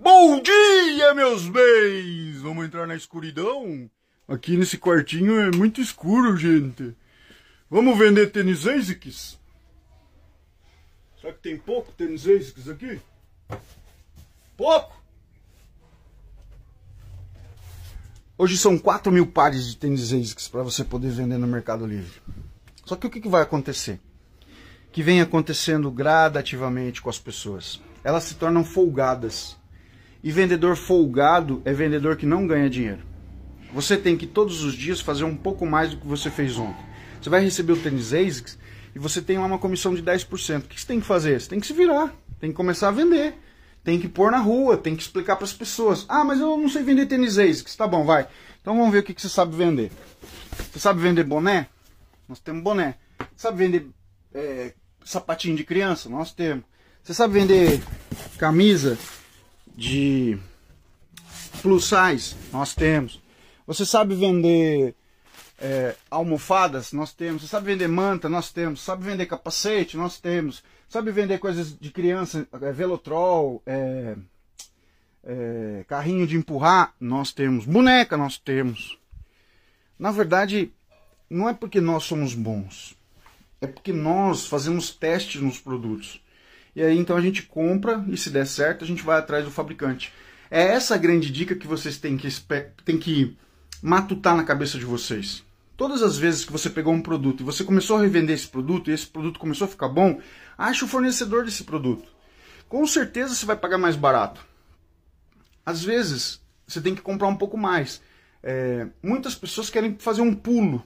Bom dia, meus bens! Vamos entrar na escuridão? Aqui nesse quartinho é muito escuro, gente. Vamos vender tênis ASICS? Será que tem pouco tênis ASICS aqui? Pouco? Hoje são 4 mil pares de tênis ASICS para você poder vender no Mercado Livre. Só que o que, que vai acontecer? Que vem acontecendo gradativamente com as pessoas. Elas se tornam folgadas e vendedor folgado é vendedor que não ganha dinheiro. Você tem que todos os dias fazer um pouco mais do que você fez ontem. Você vai receber o tênis ASICS e você tem lá uma comissão de 10%. O que você tem que fazer? Você tem que se virar, tem que começar a vender, tem que pôr na rua, tem que explicar para as pessoas. Ah, mas eu não sei vender tênis ASICS. Tá bom, vai. Então vamos ver o que você sabe vender. Você sabe vender boné? Nós temos boné. Você sabe vender é, sapatinho de criança? Nós temos. Você sabe vender camisa? de plus size, nós temos. Você sabe vender é, almofadas? Nós temos. Você sabe vender manta? Nós temos. Sabe vender capacete? Nós temos. Sabe vender coisas de criança? É, velotrol, é, é, carrinho de empurrar? Nós temos. Boneca? Nós temos. Na verdade, não é porque nós somos bons. É porque nós fazemos testes nos produtos. E aí então a gente compra e se der certo, a gente vai atrás do fabricante. É essa a grande dica que vocês têm que, têm que matutar na cabeça de vocês. Todas as vezes que você pegou um produto e você começou a revender esse produto e esse produto começou a ficar bom, acha o fornecedor desse produto. Com certeza você vai pagar mais barato. Às vezes você tem que comprar um pouco mais. É, muitas pessoas querem fazer um pulo.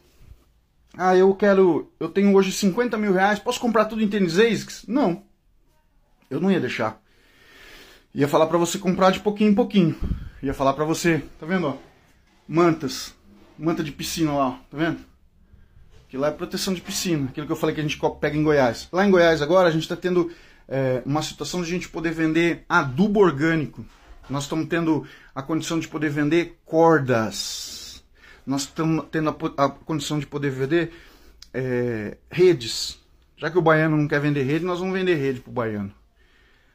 Ah, eu quero. Eu tenho hoje 50 mil reais, posso comprar tudo em tênis ASICS? Não. Eu não ia deixar. Ia falar para você comprar de pouquinho em pouquinho. Ia falar para você, tá vendo, ó? Mantas. Manta de piscina lá, ó. tá vendo? Que lá é proteção de piscina, aquilo que eu falei que a gente pega em Goiás. Lá em Goiás agora a gente está tendo é, uma situação de a gente poder vender adubo orgânico. Nós estamos tendo a condição de poder vender cordas. Nós estamos tendo a, a, condição de poder vender é, redes. Já que o baiano não quer vender rede, nós vamos vender rede pro baiano.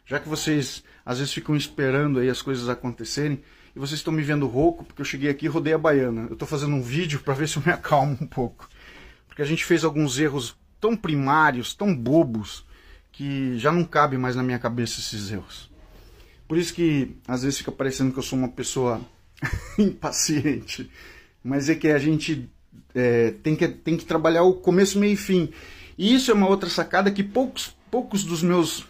Já que vocês às vezes ficam esperando aí as coisas acontecerem, e vocês estão me vendo rouco, porque eu cheguei aqui e rodei a baiana. Eu estou fazendo um vídeo para ver se eu me acalmo um pouco. Porque a gente fez alguns erros tão primários, tão bobos, que já não cabe mais na minha cabeça esses erros. Por isso que às vezes fica parecendo que eu sou uma pessoa impaciente. Mas é que a gente é, tem, que, tem que trabalhar o começo, meio e fim. E isso é uma outra sacada que poucos, poucos dos meus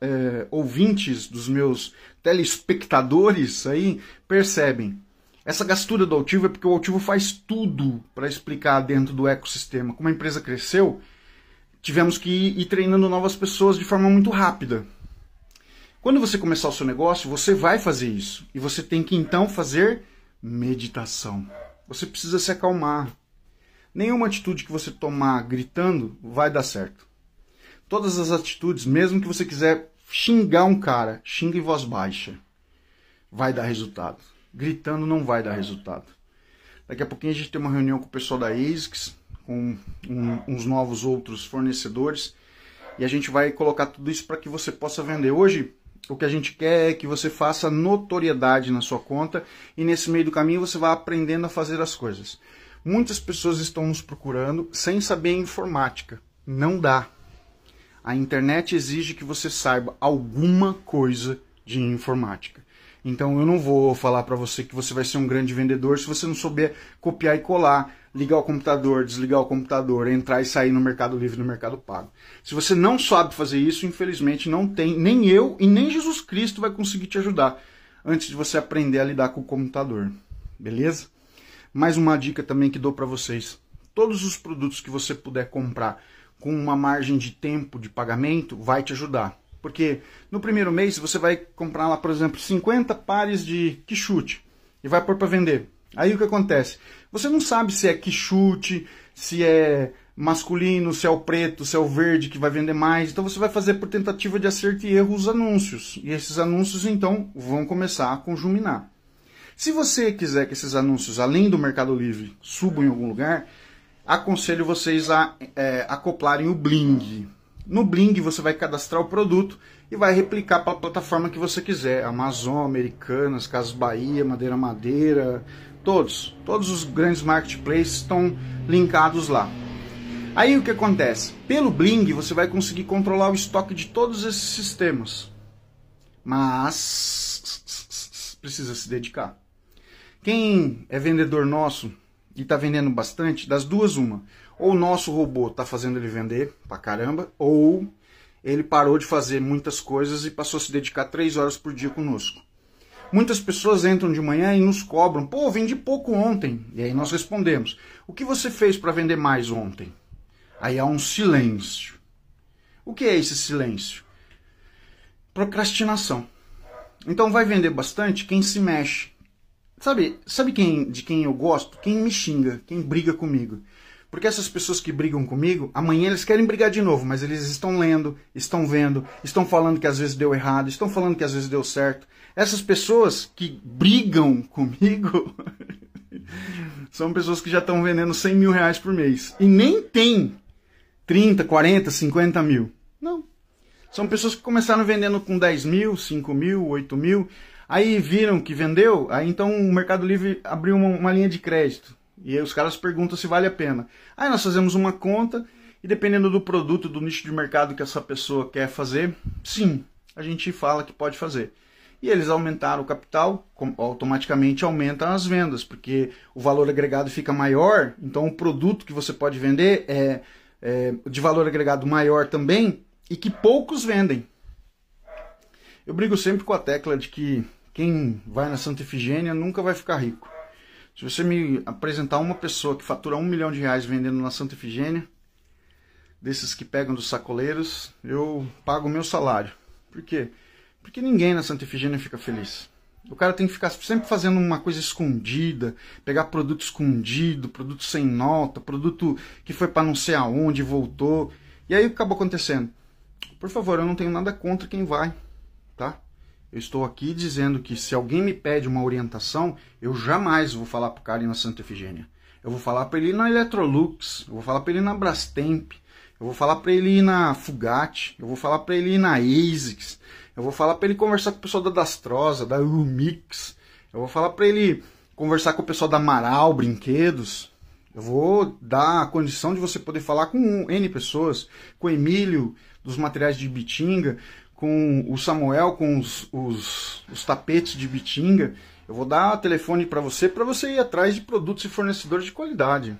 é, ouvintes, dos meus telespectadores aí percebem. Essa gastura do Altivo é porque o Altivo faz tudo para explicar dentro do ecossistema. Como a empresa cresceu, tivemos que ir, ir treinando novas pessoas de forma muito rápida. Quando você começar o seu negócio, você vai fazer isso. E você tem que então fazer meditação. Você precisa se acalmar. Nenhuma atitude que você tomar gritando vai dar certo. Todas as atitudes, mesmo que você quiser xingar um cara, xinga em voz baixa. Vai dar resultado. Gritando não vai dar resultado. Daqui a pouquinho a gente tem uma reunião com o pessoal da ASICS, com um, uns novos outros fornecedores, e a gente vai colocar tudo isso para que você possa vender. Hoje, o que a gente quer é que você faça notoriedade na sua conta e nesse meio do caminho você vai aprendendo a fazer as coisas. Muitas pessoas estão nos procurando sem saber informática. Não dá. A internet exige que você saiba alguma coisa de informática. Então eu não vou falar para você que você vai ser um grande vendedor se você não souber copiar e colar, ligar o computador, desligar o computador, entrar e sair no Mercado Livre, no Mercado Pago. Se você não sabe fazer isso, infelizmente não tem, nem eu e nem Jesus Cristo vai conseguir te ajudar antes de você aprender a lidar com o computador. Beleza? Mais uma dica também que dou para vocês. Todos os produtos que você puder comprar com uma margem de tempo de pagamento vai te ajudar. Porque no primeiro mês você vai comprar lá, por exemplo, 50 pares de quichute e vai pôr para vender. Aí o que acontece? Você não sabe se é quichute, se é masculino, se é o preto, se é o verde que vai vender mais. Então você vai fazer por tentativa de acerto e erro os anúncios. E esses anúncios então vão começar a conjuminar. Se você quiser que esses anúncios, além do Mercado Livre, subam em algum lugar, aconselho vocês a é, acoplarem o Bling. No Bling você vai cadastrar o produto e vai replicar para a plataforma que você quiser. Amazon, Americanas, Casas Bahia, Madeira Madeira, todos. Todos os grandes marketplaces estão linkados lá. Aí o que acontece? Pelo Bling você vai conseguir controlar o estoque de todos esses sistemas. Mas precisa se dedicar. Quem é vendedor nosso e está vendendo bastante, das duas uma. Ou o nosso robô está fazendo ele vender pra caramba, ou ele parou de fazer muitas coisas e passou a se dedicar três horas por dia conosco. Muitas pessoas entram de manhã e nos cobram, pô, vendi pouco ontem. E aí nós respondemos, o que você fez para vender mais ontem? Aí há um silêncio. O que é esse silêncio? Procrastinação. Então vai vender bastante quem se mexe, Sabe, sabe quem, de quem eu gosto? Quem me xinga, quem briga comigo. Porque essas pessoas que brigam comigo, amanhã eles querem brigar de novo, mas eles estão lendo, estão vendo, estão falando que às vezes deu errado, estão falando que às vezes deu certo. Essas pessoas que brigam comigo são pessoas que já estão vendendo 100 mil reais por mês. E nem tem 30, 40, 50 mil. Não. São pessoas que começaram vendendo com 10 mil, 5 mil, 8 mil. Aí viram que vendeu, aí então o Mercado Livre abriu uma, uma linha de crédito. E aí os caras perguntam se vale a pena. Aí nós fazemos uma conta e dependendo do produto, do nicho de mercado que essa pessoa quer fazer, sim, a gente fala que pode fazer. E eles aumentaram o capital, automaticamente aumentam as vendas, porque o valor agregado fica maior, então o produto que você pode vender é, é de valor agregado maior também e que poucos vendem. Eu brigo sempre com a tecla de que quem vai na Santa Efigênia nunca vai ficar rico. Se você me apresentar uma pessoa que fatura um milhão de reais vendendo na Santa Efigênia, desses que pegam dos sacoleiros, eu pago o meu salário. Por quê? Porque ninguém na Santa Efigênia fica feliz. O cara tem que ficar sempre fazendo uma coisa escondida, pegar produto escondido, produto sem nota, produto que foi para não sei aonde, voltou. E aí acabou acontecendo. Por favor, eu não tenho nada contra quem vai tá? Eu estou aqui dizendo que se alguém me pede uma orientação, eu jamais vou falar para o cara ir na Santa Efigênia. Eu vou falar para ele ir na Electrolux, eu vou falar para ele ir na Brastemp, eu vou falar para ele ir na Fugate, eu vou falar para ele ir na ASICS, eu vou falar para ele conversar com o pessoal da Dastrosa, da Lumix, eu vou falar para ele conversar com o pessoal da Amaral Brinquedos, eu vou dar a condição de você poder falar com N pessoas, com o Emílio, dos materiais de Bitinga, com o Samuel, com os, os, os tapetes de bitinga. Eu vou dar telefone para você para você ir atrás de produtos e fornecedores de qualidade.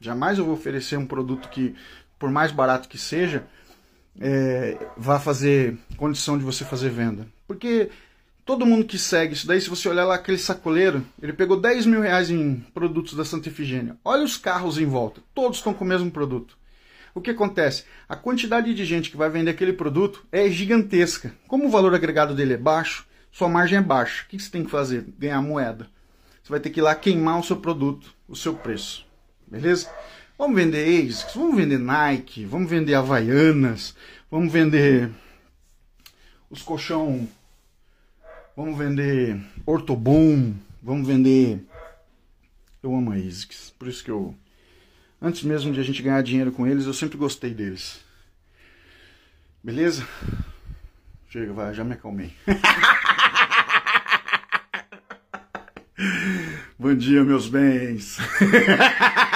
Jamais eu vou oferecer um produto que, por mais barato que seja, é, vá fazer condição de você fazer venda. Porque todo mundo que segue isso daí, se você olhar lá aquele sacoleiro, ele pegou 10 mil reais em produtos da Santa Efigênia. Olha os carros em volta, todos estão com o mesmo produto o que acontece? A quantidade de gente que vai vender aquele produto é gigantesca. Como o valor agregado dele é baixo, sua margem é baixa. O que você tem que fazer? Ganhar moeda. Você vai ter que ir lá queimar o seu produto, o seu preço. Beleza? Vamos vender ASICS, vamos vender Nike, vamos vender Havaianas, vamos vender os colchão, vamos vender Ortobon, vamos vender... Eu amo a ASICS, por isso que eu antes mesmo de a gente ganhar dinheiro com eles, eu sempre gostei deles. Beleza? Chega, vai, já me acalmei. Bom dia, meus bens.